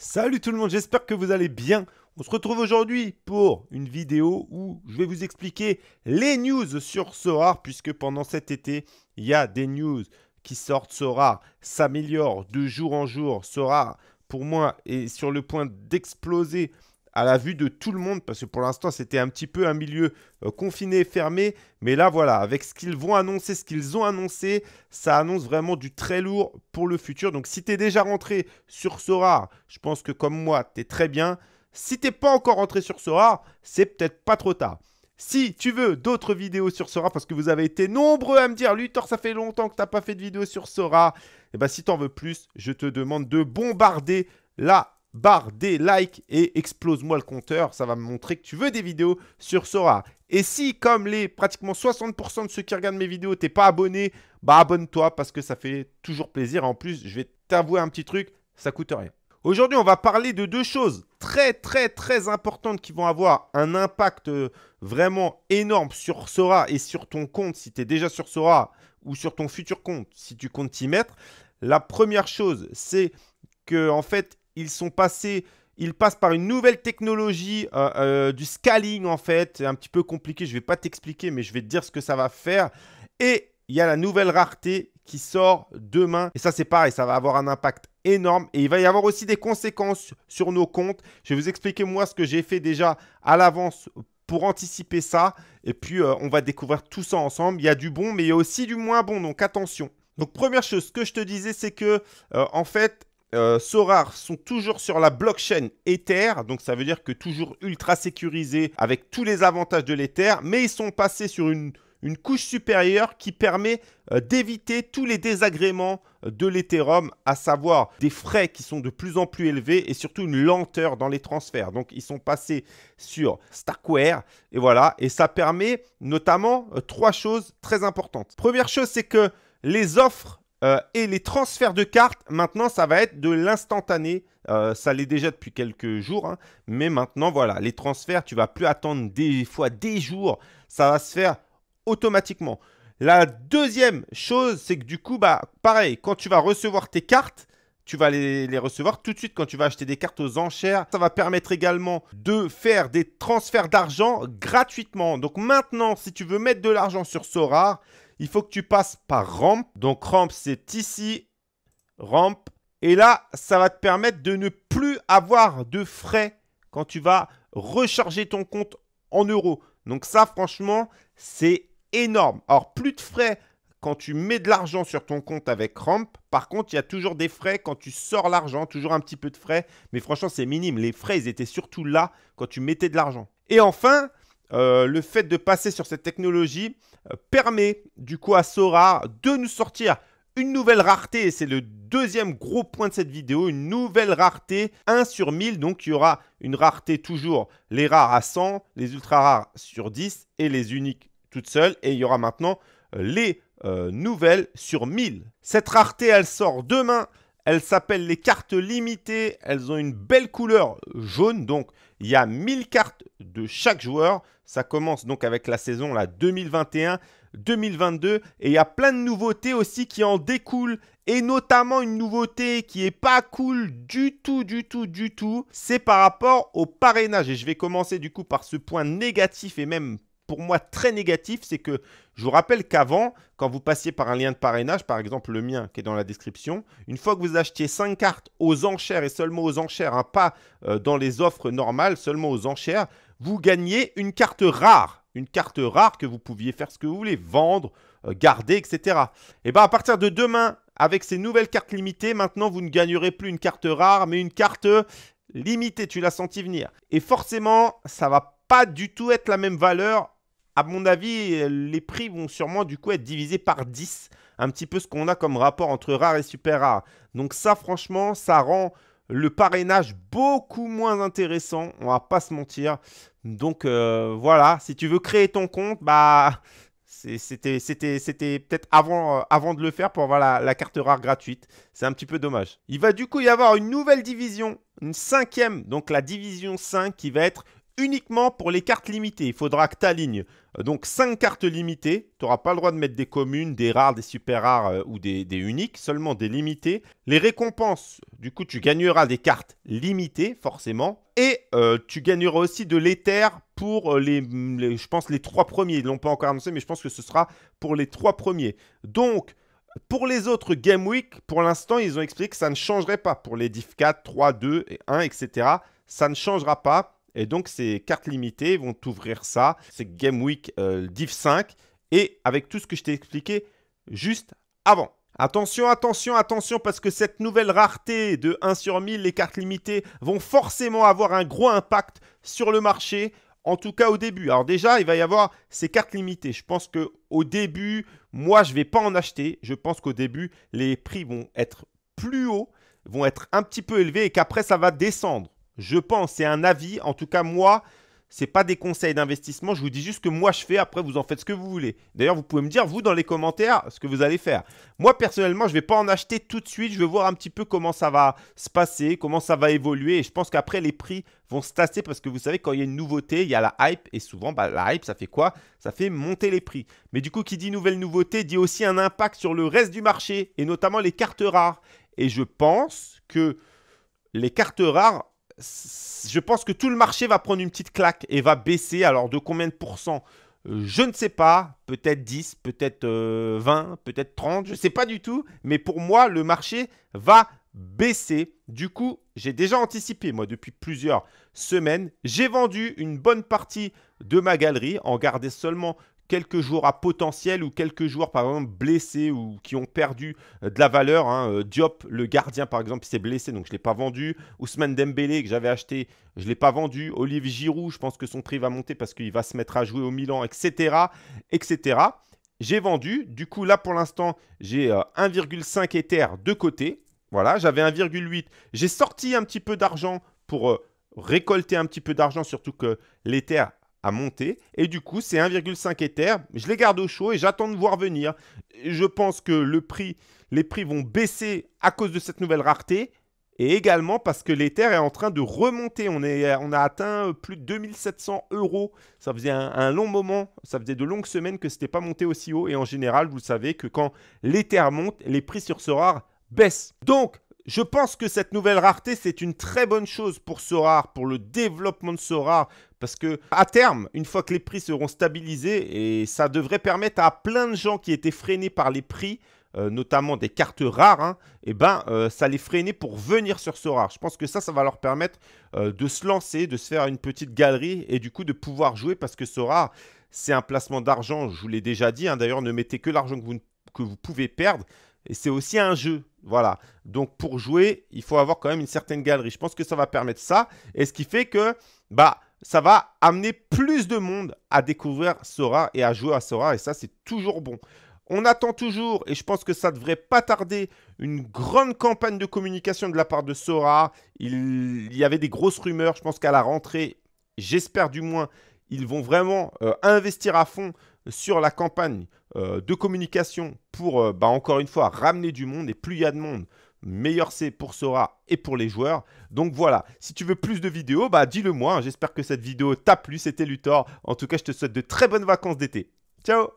Salut tout le monde, j'espère que vous allez bien. On se retrouve aujourd'hui pour une vidéo où je vais vous expliquer les news sur Sora, puisque pendant cet été, il y a des news qui sortent. Sora s'améliore de jour en jour. Sora, pour moi, est sur le point d'exploser à la vue de tout le monde, parce que pour l'instant c'était un petit peu un milieu euh, confiné, fermé, mais là voilà, avec ce qu'ils vont annoncer, ce qu'ils ont annoncé, ça annonce vraiment du très lourd pour le futur. Donc si tu es déjà rentré sur Sora, je pense que comme moi, tu es très bien. Si t'es pas encore rentré sur Sora, c'est peut-être pas trop tard. Si tu veux d'autres vidéos sur Sora, parce que vous avez été nombreux à me dire « Luthor, ça fait longtemps que t'as pas fait de vidéo sur Sora eh », et ben si en veux plus, je te demande de bombarder la barre des likes et explose-moi le compteur. Ça va me montrer que tu veux des vidéos sur Sora. Et si, comme les pratiquement 60% de ceux qui regardent mes vidéos, t'es pas abonné, bah abonne-toi parce que ça fait toujours plaisir. En plus, je vais t'avouer un petit truc, ça coûte rien. Aujourd'hui, on va parler de deux choses très très très importantes qui vont avoir un impact euh, vraiment énorme sur Sora et sur ton compte si tu es déjà sur Sora ou sur ton futur compte si tu comptes t'y mettre. La première chose, c'est que en fait, ils sont passés ils passent par une nouvelle technologie euh, euh, du scaling en fait, un petit peu compliqué, je ne vais pas t'expliquer mais je vais te dire ce que ça va faire. Et il y a la nouvelle rareté qui sort demain et ça c'est pareil, ça va avoir un impact énorme et il va y avoir aussi des conséquences sur nos comptes. Je vais vous expliquer moi ce que j'ai fait déjà à l'avance pour anticiper ça et puis euh, on va découvrir tout ça ensemble. Il y a du bon mais il y a aussi du moins bon donc attention. Donc première chose, que je te disais c'est que en fait SORAR euh, Sorare sont toujours sur la blockchain Ether, donc ça veut dire que toujours ultra sécurisé avec tous les avantages de l'Ether, mais ils sont passés sur une, une couche supérieure qui permet euh, d'éviter tous les désagréments euh, de l'Ethereum, à savoir des frais qui sont de plus en plus élevés et surtout une lenteur dans les transferts. Donc ils sont passés sur Stackware et voilà, et ça permet notamment trois choses très importantes. Première chose, c'est que les offres euh, et les transferts de cartes, maintenant, ça va être de l'instantané. Euh, ça l'est déjà depuis quelques jours. Hein. mais maintenant, voilà, les transferts, tu vas plus attendre des fois des jours. Ça va se faire automatiquement. La deuxième chose, c'est que du coup, bah, pareil, quand tu vas recevoir tes cartes, tu vas les, recevoir tout de suite quand tu vas acheter des cartes aux enchères. Ça va permettre également de faire des transferts d'argent gratuitement. Donc maintenant, si tu veux mettre de l'argent sur Sora, il faut que tu passes par ramp. Donc ramp, c'est ici, ramp. Et là, ça va te permettre de ne plus avoir de frais quand tu vas recharger ton compte en euros. Donc ça, franchement, c'est énorme. Alors, plus de frais quand tu mets de l'argent sur ton compte avec Ramp. Par contre, il y a toujours des frais quand tu sors l'argent, toujours un petit peu de frais. Mais franchement, c'est minime. Les frais, ils étaient surtout là quand tu mettais de l'argent. Et enfin, euh, le fait de passer sur cette technologie euh, permet du coup à Sora de nous sortir une nouvelle rareté, et c'est le deuxième gros point de cette vidéo, une nouvelle rareté 1 sur 1000, donc il y aura une rareté toujours les rares à 100, les ultra rares sur 10 et les uniques toutes seules, et il y aura maintenant euh, les nouvelles sur 1000. Cette rareté, elle sort demain elles s'appellent les cartes limitées. Elles ont une belle couleur jaune. Donc, il y a 1000 cartes de chaque joueur. Ça commence donc avec la saison 2021. 2022 et il y a plein de nouveautés aussi qui en découlent et notamment une nouveauté qui est pas cool du tout du tout du tout c'est par rapport au parrainage et je vais commencer du coup par ce point négatif et même pour moi très négatif, c'est que je vous rappelle qu'avant, quand vous passiez par un lien de parrainage, par exemple le mien qui est dans la description, une fois que vous achetiez 5 cartes aux enchères et seulement aux enchères, hein, pas euh, dans les offres normales, seulement aux enchères, vous gagnez une carte rare. Une carte rare que vous pouviez faire ce que vous voulez, vendre, euh, garder, etc. Et eh bien à partir de demain, avec ces nouvelles cartes limitées, maintenant vous ne gagnerez plus une carte rare, mais une carte limitée, tu l'as senti venir. Et forcément, ça va pas du tout être la même valeur à mon avis, les prix vont sûrement du coup être divisés par 10. Un petit peu ce qu'on a comme rapport entre rare et super rare. Donc ça, franchement, ça rend le parrainage beaucoup moins intéressant. On va pas se mentir. Donc euh, voilà, si tu veux créer ton compte, bah c'était peut-être avant, euh, avant de le faire pour avoir la, la carte rare gratuite. C'est un petit peu dommage. Il va du coup y avoir une nouvelle division, une cinquième, donc la division 5 qui va être uniquement pour les cartes limitées. Il faudra que tu alignes euh, donc 5 cartes limitées. Tu n'auras pas le droit de mettre des communes, des rares, des super rares euh, ou des, uniques, seulement des limitées. Les récompenses, du coup, tu gagneras des cartes limitées, forcément. Et euh, tu gagneras aussi de l'éther pour les, je pense, les 3 premiers. Ils ne l'ont pas encore annoncé, mais je pense que ce sera pour les 3 premiers. Donc, pour les autres Game Week, pour l'instant, ils ont expliqué que ça ne changerait pas. Pour les div 4, 3, 2 et 1, etc., ça ne changera pas. Et donc, ces cartes limitées vont ouvrir ça. C'est Game Week euh, Div 5. Et avec tout ce que je t'ai expliqué juste avant. Attention, attention, attention, parce que cette nouvelle rareté de 1 sur 1000, les cartes limitées, vont forcément avoir un gros impact sur le marché, en tout cas au début. Alors déjà, il va y avoir ces cartes limitées. Je pense qu'au début, moi, je ne vais pas en acheter. Je pense qu'au début, les prix vont être plus hauts, vont être un petit peu élevés et qu'après, ça va descendre. Je pense, c'est un avis. En tout cas, moi, ce n'est pas des conseils d'investissement. Je vous dis juste que moi je fais. Après, vous en faites ce que vous voulez. D'ailleurs, vous pouvez me dire vous dans les commentaires ce que vous allez faire. Moi personnellement, je ne vais pas en acheter tout de suite. Je vais voir un petit peu comment ça va se passer, comment ça va évoluer. Et je pense qu'après les prix vont se tasser parce que vous savez quand il y a une nouveauté, il y a la hype et souvent bah, la hype ça fait quoi Ça fait monter les prix. Mais du coup, qui dit nouvelle nouveauté dit aussi un impact sur le reste du marché et notamment les cartes rares. Et je pense que les cartes rares je pense que tout le marché va prendre une petite claque et va baisser. Alors de combien de pourcents euh, je ne sais pas, peut-être 10, peut-être 20, euh, peut-être 30, je ne sais pas du tout. Mais pour moi, le marché va baisser. Du coup, j'ai déjà anticipé, moi, depuis plusieurs semaines. J'ai vendu une bonne partie de ma galerie en gardant seulement quelques joueurs à potentiel ou quelques joueurs par exemple blessés ou qui ont perdu euh, de la valeur. Hein, euh, Diop, le gardien par exemple, s'est blessé donc je ne l'ai pas vendu. Ousmane Dembélé que j'avais acheté, je ne l'ai pas vendu. Olivier Giroud, je pense que son prix va monter parce qu'il va se mettre à jouer au Milan, etc. etc. J'ai vendu. Du coup là pour l'instant j'ai 1,5 euh, Ether de côté. Voilà, j'avais 1,8. J'ai sorti un petit peu d'argent pour récolter un petit peu d'argent, surtout que l'Ether à monter. Et du coup, c'est 1,5 Ether. Je les garde au chaud et j'attends de voir venir. Je pense que le prix, les prix vont baisser à cause de cette nouvelle rareté. Et également parce que l'Ether est en train de remonter. On, est, on a atteint euh, plus de 2700 euros. Ça faisait un, long moment, ça faisait de longues semaines que ce n'était pas monté aussi haut. Et en général, vous le savez que quand l'Ether monte, les prix sur ce rare baissent. Donc, je pense que cette nouvelle rareté, c'est une très bonne chose pour sora pour le développement de sora parce que à terme, une fois que les prix seront stabilisés, et ça devrait permettre à plein de gens qui étaient freinés par les prix, euh, notamment des cartes rares, et hein, eh ben euh, ça les freinait pour venir sur Sora. Je pense que ça, ça va leur permettre euh, de se lancer, de se faire une petite galerie et du coup de pouvoir jouer parce que sora c'est un placement d'argent, je vous l'ai déjà dit. Hein. D'ailleurs, ne mettez que l'argent que vous, que vous pouvez perdre. Et c'est aussi un jeu. Voilà. Donc pour jouer, il faut avoir quand même une certaine galerie. Je pense que ça va permettre ça. Et ce qui fait que bah, ça va amener plus de monde à découvrir Sora et à jouer à Sora. Et ça, c'est toujours bon. On attend toujours, et je pense que ça devrait pas tarder, une grande campagne de communication de la part de Sora. Il, y avait des grosses rumeurs. Je pense qu'à la rentrée, j'espère du moins, ils vont vraiment euh, investir à fond sur la campagne euh, de communication pour, euh, bah, encore une fois, ramener du monde. Et plus il y a de monde, meilleur c'est pour Sora et pour les joueurs. Donc voilà, si tu veux plus de vidéos, bah, dis-le moi. Hein, j'espère que cette vidéo t'a plu. C'était Luthor. En tout cas, je te souhaite de très bonnes vacances d'été. Ciao